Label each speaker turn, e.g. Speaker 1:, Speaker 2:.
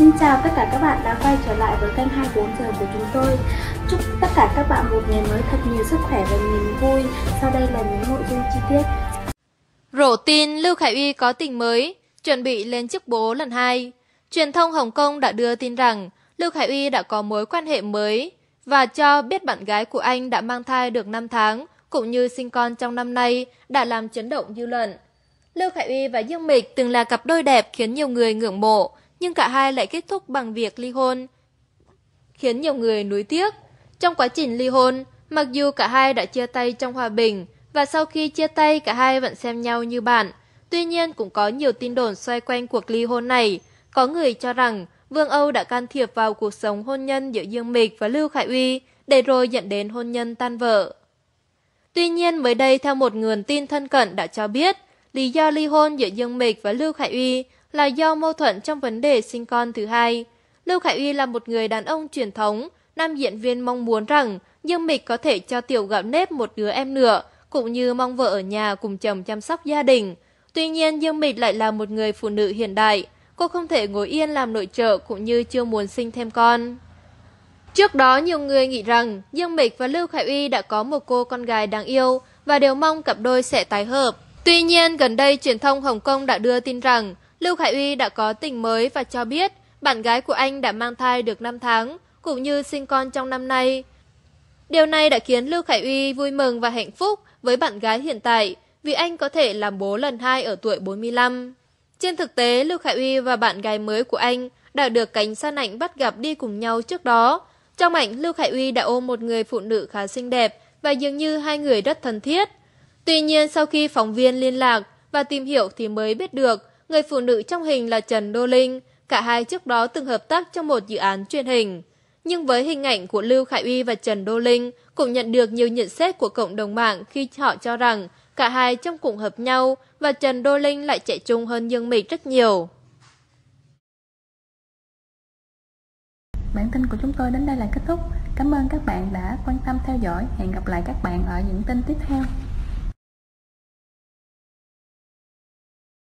Speaker 1: Xin chào tất cả các bạn đã quay trở lại với kênh 24 giờ của chúng tôi. Chúc tất cả các bạn một ngày mới thật nhiều sức khỏe và niềm vui. Sau đây là những nội dung chi tiết. Rổ tin Lưu Khải Uy có tình mới, chuẩn bị lên chức bố lần hai. Truyền thông Hồng Kông đã đưa tin rằng Lưu Khải Uy đã có mối quan hệ mới và cho biết bạn gái của anh đã mang thai được 5 tháng cũng như sinh con trong năm nay đã làm chấn động dư luận. Lưu Khải Uy và Dương Mịch từng là cặp đôi đẹp khiến nhiều người ngưỡng mộ, nhưng cả hai lại kết thúc bằng việc ly hôn, khiến nhiều người nuối tiếc. Trong quá trình ly hôn, mặc dù cả hai đã chia tay trong hòa bình và sau khi chia tay cả hai vẫn xem nhau như bạn, tuy nhiên cũng có nhiều tin đồn xoay quanh cuộc ly hôn này. Có người cho rằng Vương Âu đã can thiệp vào cuộc sống hôn nhân giữa Dương Mịch và Lưu Khải Uy để rồi dẫn đến hôn nhân tan vỡ. Tuy nhiên mới đây theo một nguồn tin thân cận đã cho biết, lý do ly hôn giữa Dương Mịch và Lưu Khải Uy là do mâu thuẫn trong vấn đề sinh con thứ hai. Lưu Khải Uy là một người đàn ông truyền thống, nam diễn viên mong muốn rằng Dương Mịch có thể cho Tiểu Gạo Nếp một đứa em nữa, cũng như mong vợ ở nhà cùng chồng chăm sóc gia đình. Tuy nhiên Dương Mịch lại là một người phụ nữ hiện đại, cô không thể ngồi yên làm nội trợ cũng như chưa muốn sinh thêm con. Trước đó nhiều người nghĩ rằng Dương Mịch và Lưu Khải Uy đã có một cô con gái đáng yêu và đều mong cặp đôi sẽ tái hợp. Tuy nhiên gần đây truyền thông Hồng Kông đã đưa tin rằng Lưu Khải Uy đã có tình mới và cho biết bạn gái của anh đã mang thai được 5 tháng, cũng như sinh con trong năm nay. Điều này đã khiến Lưu Khải Uy vui mừng và hạnh phúc với bạn gái hiện tại vì anh có thể làm bố lần hai ở tuổi 45. Trên thực tế, Lưu Khải Uy và bạn gái mới của anh đã được cánh san ảnh bắt gặp đi cùng nhau trước đó. Trong ảnh, Lưu Khải Uy đã ôm một người phụ nữ khá xinh đẹp và dường như hai người rất thân thiết. Tuy nhiên, sau khi phóng viên liên lạc và tìm hiểu thì mới biết được Người phụ nữ trong hình là Trần Đô Linh, cả hai trước đó từng hợp tác trong một dự án truyền hình. Nhưng với hình ảnh của Lưu Khải Uy và Trần Đô Linh cũng nhận được nhiều nhận xét của cộng đồng mạng khi họ cho rằng cả hai trong cùng hợp nhau và Trần Đô Linh lại chạy trung hơn Dương Mịch rất nhiều. Bản tin của chúng tôi đến đây là kết thúc. Cảm ơn các bạn đã quan tâm theo dõi. Hẹn gặp lại các bạn ở những tin tiếp theo.